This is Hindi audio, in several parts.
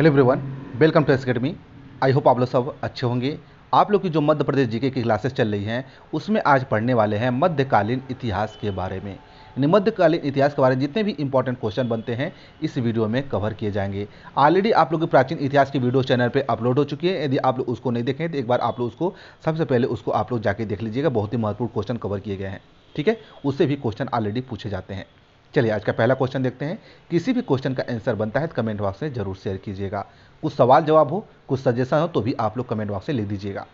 hello everyone welcome to academy I hope आप लोग सब अच्छे होंगे आप लोग की जो मध्य प्रदेश जीके की क्लासेस चल रही हैं उसमें आज पढ़ने वाले हैं मध्यकालीन इतिहास के बारे में यानी मध्यकालीन इतिहास के बारे में जितने भी इंपॉर्टेंट क्वेश्चन बनते हैं इस वीडियो में कवर किए जाएंगे ऑलरेडी आप लोग की प्राचीन इतिहास की वीडियो चैनल पर अपलोड हो चुकी है यदि आप लोग उसको नहीं देखें तो एक बार आप लोग उसको सबसे पहले उसको आप लोग जाके देख लीजिएगा बहुत ही महत्वपूर्ण क्वेश्चन कवर किए गए हैं ठीक है उससे भी क्वेश्चन ऑलरेडी पूछे जाते हैं चलिए आज का पहला क्वेश्चन देखते हैं किसी भी क्वेश्चन का आंसर बनता है तो कमेंट बॉक्स में जरूर शेयर कीजिएगा कुछ सवाल जवाब हो कुछ सजेशन हो तो भी आप लोग कमेंट बॉक्स में लिख दीजिएगा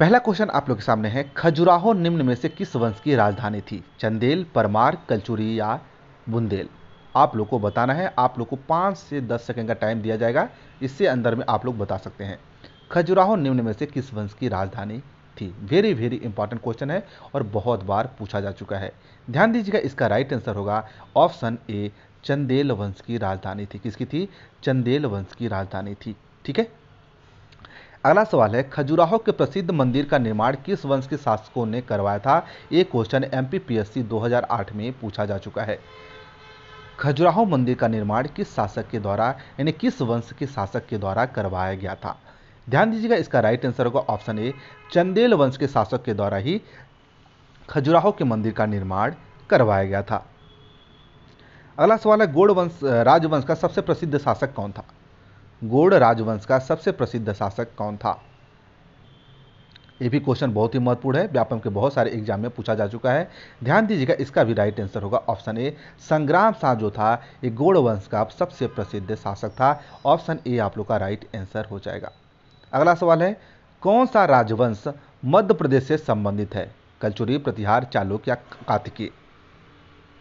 पहला क्वेश्चन आप लोग के सामने है खजुराहो निम्न में से किस वंश की राजधानी थी चंदेल परमार कलचुरी या बुंदेल आप लोग को बताना है आप लोग को पाँच से दस सेकेंड का टाइम दिया जाएगा इससे अंदर में आप लोग बता सकते हैं खजुराहो निम्न में से किस वंश की राजधानी थी वेरी वेरी इंपॉर्टेंट क्वेश्चन है और बहुत बार पूछा जा चुका है ध्यान दीजिएगा इसका राइट आंसर होगा ऑप्शन ए चंदेल वंश की राजधानी थी किसकी थी चंदेल वंश की राजधानी थी ठीक है अगला सवाल है खजुराहो के प्रसिद्ध मंदिर का निर्माण किस वंश के शासकों ने करवाया था ये क्वेश्चन एमपीपीएससी 2008 में पूछा जा चुका है खजुराहो मंदिर का निर्माण किस शासक के द्वारा यानी किस वंश के शासक के द्वारा करवाया गया था ध्यान दीजिएगा इसका राइट आंसर होगा ऑप्शन ए चंदेल वंश के शासक के द्वारा ही खजुराहो के मंदिर का निर्माण करवाया गया था अगला सवाल है गोड़ वंश राजवंश का सबसे प्रसिद्ध शासक कौन था गोड़ राजवंश का सबसे प्रसिद्ध शासक कौन था ये भी क्वेश्चन बहुत ही महत्वपूर्ण है व्यापम के बहुत सारे एग्जाम में पूछा जा चुका है ध्यान दीजिएगा इसका भी राइट आंसर होगा ऑप्शन ए संग्राम शाह जो था ये गोड़ वंश का सबसे प्रसिद्ध शासक था ऑप्शन ए आप लोग का राइट आंसर हो जाएगा अगला सवाल है कौन सा राजवंश मध्य प्रदेश से संबंधित है कलचुरी प्रतिहार चालुक या कार्तिकीय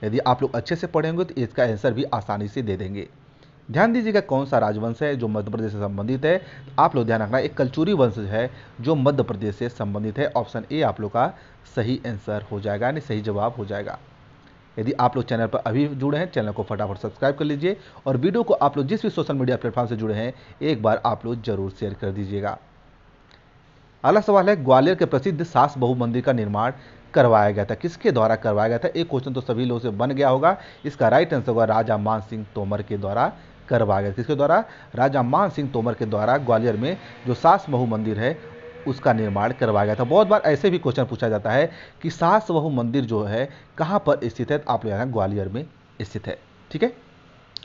यदि आप लोग अच्छे से पढ़ेंगे तो इसका आंसर भी आसानी से दे देंगे ध्यान दीजिएगा कौन सा राजवंश है जो मध्य प्रदेश से संबंधित है आप लोग ध्यान रखना एक कलचुरी वंश है जो मध्य प्रदेश से संबंधित है ऑप्शन ए आप लोग का सही आंसर हो जाएगा यानी सही जवाब हो जाएगा यदि आप लोग चैनल पर अभी जुड़े हैं चैनल को फटाफट सब्सक्राइब कर लीजिए और वीडियो को आप लोग जिस भी सोशल मीडिया प्लेटफॉर्म से जुड़े हैं एक बार आप लोग जरूर शेयर कर दीजिएगा अगला सवाल है ग्वालियर के प्रसिद्ध सास बहु मंदिर का निर्माण करवाया गया था किसके द्वारा करवाया गया था एक क्वेश्चन तो सभी लोगों से बन गया होगा इसका राइट आंसर होगा राजा मान सिंह तोमर के द्वारा करवाया गया किसके द्वारा राजा मान सिंह तोमर के द्वारा ग्वालियर में जो सास महू मंदिर है उसका निर्माण करवाया गया था बहुत बार ऐसे भी क्वेश्चन पूछा जाता है कि सास बहु मंदिर जो है कहाँ पर स्थित है तो आप लोग यहाँ ग्वालियर में स्थित है ठीक है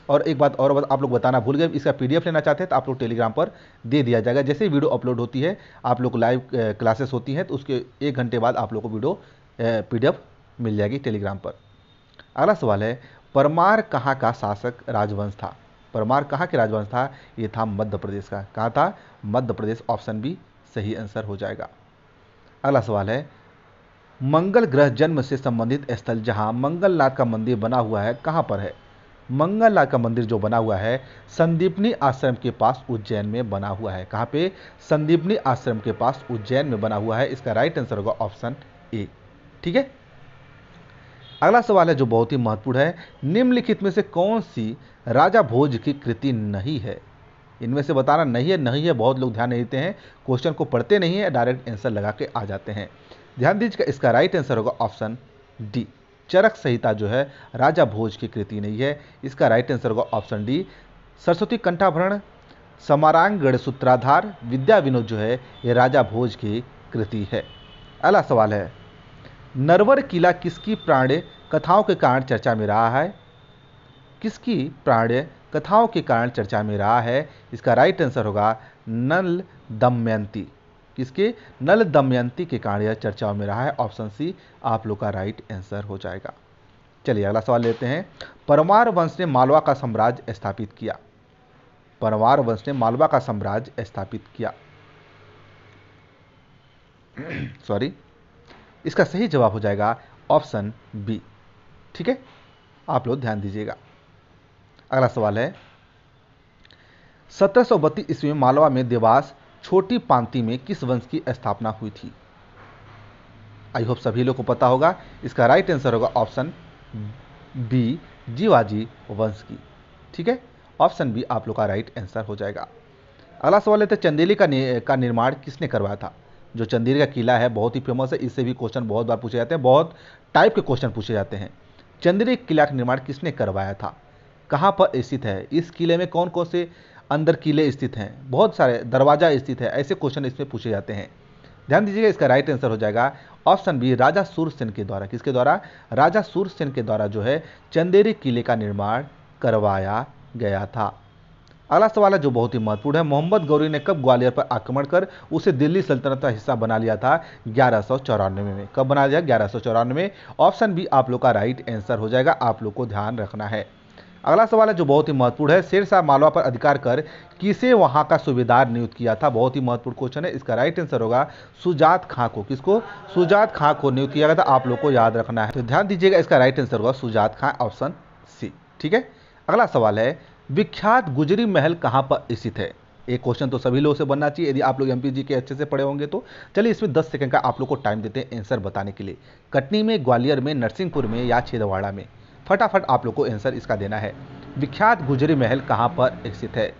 और एक बात और आप लोग बताना भूल गए इसका पीडीएफ लेना चाहते हैं तो आप लोग टेलीग्राम पर दे दिया जाएगा जैसे ही वीडियो अपलोड होती है आप लोग लाइव क्लासेस होती हैं तो उसके एक घंटे बाद आप लोग को वीडियो पीडीएफ मिल जाएगी टेलीग्राम पर अगला सवाल है परमार कहाँ का शासक राजवंश था परमार कहाँ के राजवंश था ये था मध्य प्रदेश का कहाँ था मध्य प्रदेश ऑप्शन बी सही आंसर हो जाएगा अगला सवाल है मंगल ग्रह जन्म से संबंधित स्थल जहां मंगलनाथ का मंदिर बना हुआ है कहां पर है मंगलनाथ का मंदिर जो बना हुआ है संदीपनी आश्रम के पास उज्जैन में बना हुआ है कहां पे संदीपनी आश्रम के पास उज्जैन में बना हुआ है इसका राइट आंसर होगा ऑप्शन ए ठीक है अगला सवाल है जो बहुत ही महत्वपूर्ण है निम्नलिखित में से कौन सी राजा भोज की कृति नहीं है इनमें से बताना नहीं है नहीं है बहुत लोग ध्यान नहीं देते हैं क्वेश्चन को पढ़ते नहीं है डायरेक्ट आंसर लगा के आ जाते हैं ध्यान दीजिए इसका राइट आंसर होगा ऑप्शन डी चरक संहिता जो है राजा भोज की कृति नहीं है इसका राइट आंसर होगा ऑप्शन डी सरस्वती कंठाभरण समारांगण सूत्राधार विद्या विनोद जो है ये राजा भोज की कृति है अगला सवाल है नरवर किला किसकी प्राण कथाओं के कारण चर्चा में रहा है किसकी प्राण कथाओं के कारण चर्चा में रहा है इसका राइट आंसर होगा नल दमयंती किसके नल दमयंती के कारण यह चर्चाओं में रहा है ऑप्शन सी आप लोग का राइट आंसर हो जाएगा चलिए अगला सवाल लेते हैं परमार वंश ने मालवा का साम्राज्य स्थापित किया परमार वंश ने मालवा का साम्राज्य स्थापित किया सॉरी इसका सही जवाब हो जाएगा ऑप्शन बी ठीक है आप लोग ध्यान दीजिएगा अगला सवाल है सत्रह सौ बत्तीस ईस्वी में मालवा में देवास छोटी पांति में किस वंश की स्थापना हुई थी आई होप सभी लोग को पता होगा इसका राइट आंसर होगा ऑप्शन बी जीवाजी वंश की ठीक है ऑप्शन बी आप लोग का राइट आंसर हो जाएगा अगला सवाल है चंदेली का का निर्माण किसने करवाया था जो चंदेली का किला है बहुत ही फेमस है इससे भी क्वेश्चन बहुत बार पूछे जाते हैं बहुत टाइप के क्वेश्चन पूछे जाते हैं चंदेली किला का निर्माण किसने करवाया था कहाँ पर स्थित है इस किले में कौन कौन से अंदर किले स्थित हैं बहुत सारे दरवाजा स्थित है ऐसे क्वेश्चन इसमें पूछे जाते हैं ध्यान दीजिएगा इसका राइट आंसर हो जाएगा ऑप्शन बी राजा सूरसेन के द्वारा किसके द्वारा राजा सूरसेन के द्वारा जो है चंदेरी किले का निर्माण करवाया गया था अगला सवाल है जो बहुत ही महत्वपूर्ण है मोहम्मद गौरी ने कब ग्वालियर पर आक्रमण कर उसे दिल्ली सल्तनत का हिस्सा बना लिया था ग्यारह में कब बना लिया ग्यारह ऑप्शन बी आप लोग का राइट आंसर हो जाएगा आप लोग को ध्यान रखना है अगला सवाल है जो बहुत ही महत्वपूर्ण है शेर शाह मालवा पर अधिकार कर किसे वहां का सूबेदार नियुक्त किया था बहुत ही महत्वपूर्ण क्वेश्चन है इसका राइट आंसर होगा सुजात खां को किसको सुजात खां को नियुक्त किया गया था आप लोग को याद रखना है तो ध्यान दीजिएगा इसका राइट आंसर होगा सुजात खां ऑप्शन सी ठीक है अगला सवाल है विख्यात गुजरी महल कहाँ पर स्थित है एक क्वेश्चन तो सभी लोगों से बनना चाहिए यदि आप लोग एम के अच्छे से पढ़े होंगे तो चलिए इसमें 10 सेकंड का आप लोग को टाइम देते हैं आंसर बताने के लिए कटनी में ग्वालियर में नरसिंहपुर में या छिंदवाड़ा में फटाफट आप लोग को आंसर इसका देना है विख्यात गुजरी महल कहाँ पर स्थित है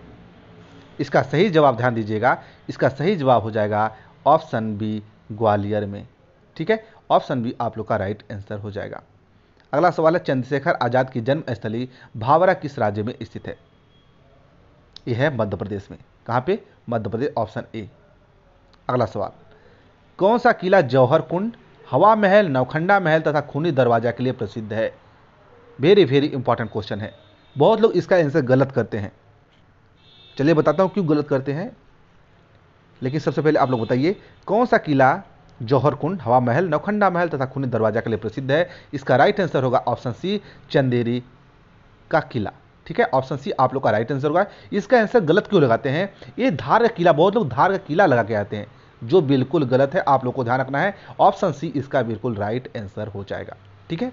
इसका सही जवाब ध्यान दीजिएगा इसका सही जवाब हो जाएगा ऑप्शन बी ग्वालियर में ठीक है ऑप्शन बी आप लोग का राइट आंसर हो जाएगा अगला सवाल है चंद्रशेखर आज़ाद की जन्मस्थली भावरा किस राज्य में स्थित है यह है मध्य प्रदेश में कहाँ पे मध्य प्रदेश ऑप्शन ए अगला सवाल कौन सा किला जौहर कुंड हवा महल नवखंडा महल तथा खूनी दरवाजा के लिए प्रसिद्ध है वेरी वेरी इंपॉर्टेंट क्वेश्चन है बहुत लोग इसका आंसर गलत करते हैं चलिए बताता हूँ क्यों गलत करते हैं लेकिन सबसे पहले आप लोग बताइए कौन सा किला जौहर कुंड हवा महल नौखंडा महल तथा खूनी दरवाजा के लिए प्रसिद्ध है इसका राइट आंसर होगा ऑप्शन सी चंदेरी का किला ठीक है ऑप्शन सी आप लोग का राइट आंसर होगा इसका आंसर गलत क्यों लगाते हैं ये धार का किला बहुत लोग धार का किला लगा के आते हैं जो बिल्कुल गलत है आप लोग को ध्यान रखना है ऑप्शन सी इसका बिल्कुल राइट आंसर हो जाएगा ठीक है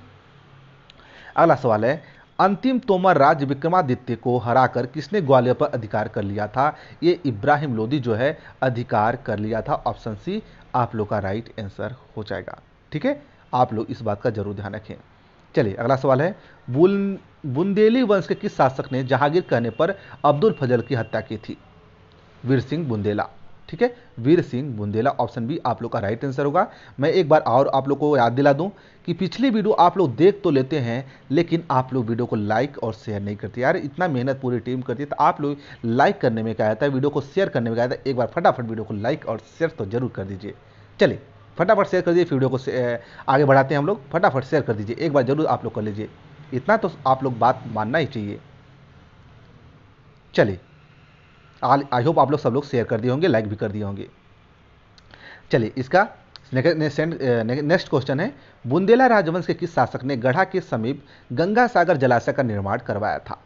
अगला सवाल है अंतिम तोमर राज विक्रमादित्य को हराकर किसने ग्वालियर पर अधिकार कर लिया था ये इब्राहिम लोदी जो है अधिकार कर लिया था ऑप्शन सी आप लोग का राइट आंसर हो जाएगा ठीक है आप लोग इस बात का जरूर ध्यान रखें चलिए अगला सवाल है बुल बुंदेली वंश के किस शासक ने जहांगीर कहने पर अब्दुल फजल की हत्या की थी वीर सिंह बुंदेला ठीक है वीर सिंह बुंदेला ऑप्शन बी आप लोग का राइट आंसर होगा मैं एक बार और आप लोग को याद दिला दूं कि पिछली वीडियो आप लोग देख तो लेते हैं लेकिन आप लोग वीडियो को लाइक और शेयर नहीं करते यार इतना मेहनत पूरी टीम करती है तो आप लोग लाइक करने में क्या आता है वीडियो को शेयर करने में क्या आता है एक बार फटाफट वीडियो को लाइक और शेयर तो जरूर कर दीजिए चलिए फटाफट शेयर कर दीजिए वीडियो को आगे बढ़ाते हैं हम लोग फटाफट शेयर कर दीजिए एक बार जरूर आप लोग कर लीजिए इतना तो आप लोग बात मानना ही चाहिए चलिए आई होप आप लोग सब लोग शेयर कर दिए होंगे लाइक भी कर दिए होंगे चलिए इसका नेक्स्ट क्वेश्चन है बुंदेला राजवंश के किस शासक ने गढ़ा के समीप गंगा सागर जलाशय का निर्माण करवाया था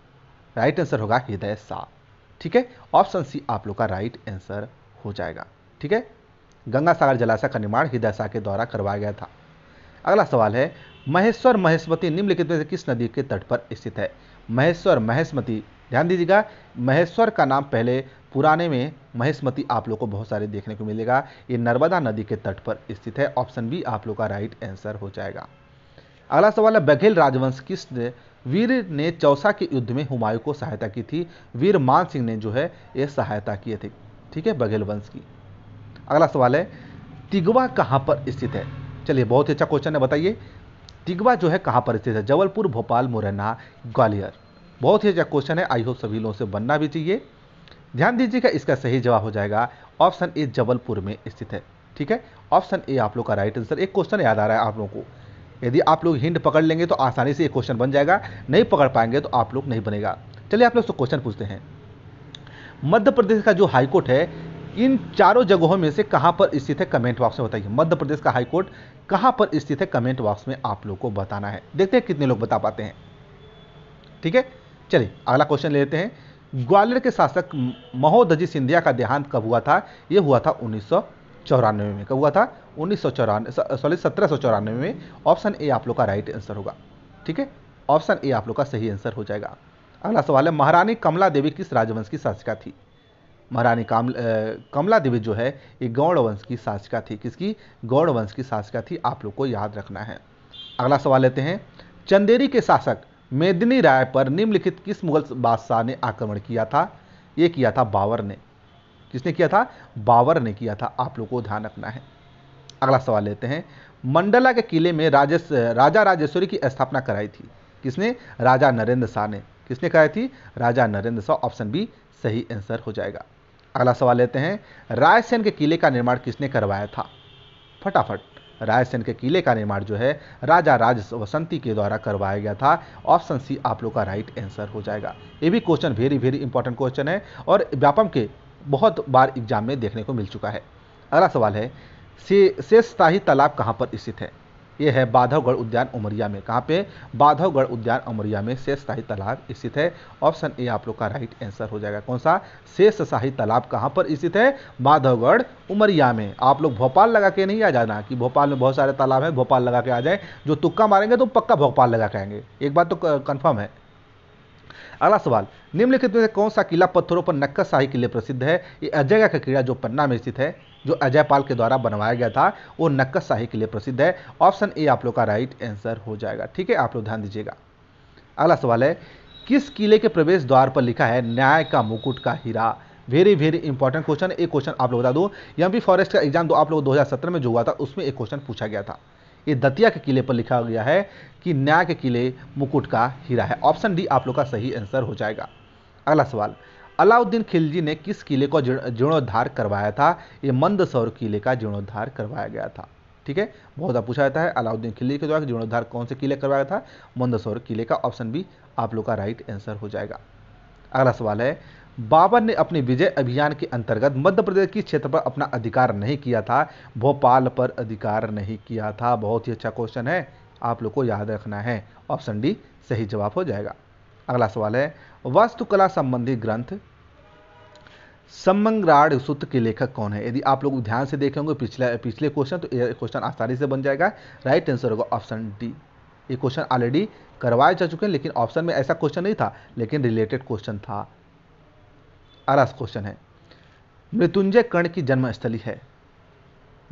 राइट आंसर होगा हृदय शाह ठीक है ऑप्शन सी आप लोग का राइट आंसर हो जाएगा ठीक है गंगा सागर जलाशय का निर्माण हृदय शाह के द्वारा करवाया गया था अगला सवाल है महेश्वर महेशमती निम्नलिखित में से किस नदी के तट पर स्थित है महेश्वर महेशमती ध्यान दीजिएगा महेश्वर का नाम पहले पुराने में महेशमती आप लोग को बहुत सारे देखने को मिलेगा ये नर्मदा नदी के तट पर स्थित है ऑप्शन बी आप लोग का राइट आंसर हो जाएगा अगला सवाल है बघेल राजवंश किस वीर ने चौसा के युद्ध में हुमायूं को सहायता की थी वीर मान सिंह ने जो है ये सहायता किए थे ठीक है बघेल वंश की अगला सवाल है तिगवा कहाँ पर स्थित है चलिए बहुत ही अच्छा क्वेश्चन है बताइए तिगवा जो है कहाँ पर स्थित है जबलपुर भोपाल मुरैना ग्वालियर बहुत ही अच्छा क्वेश्चन है आई होप सभी लोगों से बनना भी चाहिए ध्यान दीजिएगा इसका सही जवाब हो जाएगा ऑप्शन ए जबलपुर में स्थित है ठीक है ऑप्शन ए आप लोग का राइट आंसर एक क्वेश्चन याद आ रहा है आप लोगों को यदि आप लोग हिंट पकड़ लेंगे तो आसानी से ये क्वेश्चन बन जाएगा नहीं पकड़ पाएंगे तो आप लोग नहीं बनेगा चलिए आप लोग से क्वेश्चन पूछते हैं मध्य प्रदेश का जो हाईकोर्ट है इन चारों जगहों में से कहाँ पर स्थित है कमेंट बॉक्स में बताइए मध्य प्रदेश का हाईकोर्ट कहाँ पर स्थित है कमेंट बॉक्स में आप लोग को बताना है देखते हैं कितने लोग बता पाते हैं ठीक है चलिए अगला क्वेश्चन ले लेते हैं ग्वालियर के शासक महोदजी सिंधिया का देहांत कब हुआ था यह हुआ था उन्नीस चौरानवे में कब हुआ था उन्नीस सौ चौरानवे सॉरी सत्रह सौ चौरानवे में ऑप्शन ए आप लोग का राइट आंसर होगा ठीक है ऑप्शन ए आप लोग का सही आंसर हो जाएगा अगला सवाल है महारानी कमला देवी किस राजवंश की शासिका थी महारानी कमला देवी जो है ये गौड़ वंश की शासिका थी किसकी गौड़ वंश की शासिका थी आप लोग को याद रखना है अगला सवाल लेते हैं चंदेरी के शासक मेदिनी राय पर निम्नलिखित किस मुगल बादशाह ने आक्रमण किया था यह किया था बाबर ने किसने किया था बाबर ने किया था आप लोगों को ध्यान रखना है अगला सवाल लेते हैं मंडला के किले में राजेश राजा राजेश्वरी की स्थापना कराई थी किसने राजा नरेंद्र शाह ने किसने कराई थी राजा नरेंद्र शाह ऑप्शन बी सही आंसर हो जाएगा अगला सवाल लेते हैं रायसेन के किले का निर्माण किसने करवाया था फटाफट रायसेन के किले का निर्माण जो है राजा राज वसंती के द्वारा करवाया गया था ऑप्शन सी आप लोग का राइट आंसर हो जाएगा ये भी question very very important question है और व्यापम के बहुत बार एग्जाम में देखने को मिल चुका है अगला सवाल है से, तालाब कहाँ पर स्थित है ये है बाधवगढ़ उद्यान उमरिया में कहाँ पे बाधवगढ़ उद्यान उमरिया में शेष शाही तालाब स्थित है ऑप्शन ए आप लोग का राइट आंसर हो जाएगा कौन सा शेष शाही तालाब कहाँ पर स्थित है माधवगढ़ उमरिया में आप लोग भोपाल लगा के नहीं आ जाना कि भोपाल में बहुत सारे तालाब हैं भोपाल लगा के आ जाए जो तुक्का मारेंगे तो पक्का भोपाल लगा के आएंगे एक बात तो कन्फर्म है अगला सवाल निम्नलिखित में से कौन सा किला पत्थरों पर नक्काशाही के लिए प्रसिद्ध है ये अजय का किला जो पन्ना में स्थित है जो अजय पाल के द्वारा बनवाया गया था वो नक्कत शाही के लिए प्रसिद्ध है ऑप्शन ए आप लोग का राइट आंसर हो जाएगा ठीक है आप लोग ध्यान दीजिएगा अगला सवाल है किस किले के प्रवेश द्वार पर लिखा है न्याय का मुकुट का हीरा वेरी वेरी इंपॉर्टेंट क्वेश्चन एक क्वेश्चन आप लोग बता दो एम पी फॉरेस्ट का एग्जाम तो दो आप लोग दो में जो हुआ था उसमें एक क्वेश्चन पूछा गया था ये दतिया के किले पर लिखा गया है कि न्याय के किले मुकुट का हीरा है ऑप्शन डी आप लोग का सही आंसर हो जाएगा अगला सवाल अलाउद्दीन खिलजी ने किस किले को जीर्णोद्धार करवाया था ये मंदसौर किले का जीर्णोद्धार करवाया गया था ठीक है बहुत ज्यादा पूछा जाता है अलाउद्दीन खिलजी के द्वारा जीर्णोद्धार कौन से किले करवाया था मंदसौर किले का ऑप्शन भी आप लोग का राइट आंसर हो जाएगा अगला सवाल है बाबर ने अपने विजय अभियान के अंतर्गत मध्य प्रदेश की क्षेत्र पर अपना अधिकार नहीं किया था भोपाल पर अधिकार नहीं किया था बहुत ही अच्छा क्वेश्चन है आप लोग को याद रखना है ऑप्शन डी सही जवाब हो जाएगा अगला सवाल है वास्तुकला संबंधी ग्रंथ सम्मंगराड़ सूत्र के लेखक कौन है यदि आप लोग ध्यान से देखेंगे पिछले पिछले क्वेश्चन तो क्वेश्चन आसानी से बन जाएगा राइट आंसर होगा ऑप्शन डी ये क्वेश्चन ऑलरेडी करवाए जा चुके हैं लेकिन ऑप्शन में ऐसा क्वेश्चन नहीं था लेकिन रिलेटेड क्वेश्चन था अरस क्वेश्चन है मृत्युंजय कर्ण की जन्मस्थली है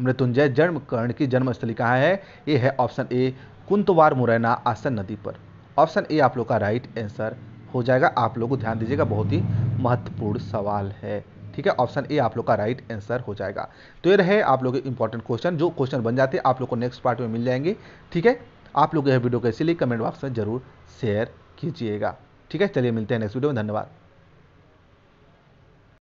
मृत्युंजय जन्म कर्ण की जन्मस्थली कहाँ है ये है ऑप्शन ए कुंतवार मुरैना आसन नदी पर ऑप्शन ए आप लोग का राइट आंसर हो जाएगा आप लोग को ध्यान दीजिएगा बहुत ही महत्वपूर्ण सवाल है ठीक है ऑप्शन ए आप लोग का राइट आंसर हो जाएगा तो ये रहे आप लोग इंपॉर्टेंट क्वेश्चन जो क्वेश्चन बन जाते हैं आप लोग को नेक्स्ट पार्ट में मिल जाएंगे ठीक है आप लोग यह वीडियो को इसीलिए कमेंट बॉक्स में जरूर शेयर कीजिएगा ठीक है चलिए मिलते हैं नेक्स्ट वीडियो में धन्यवाद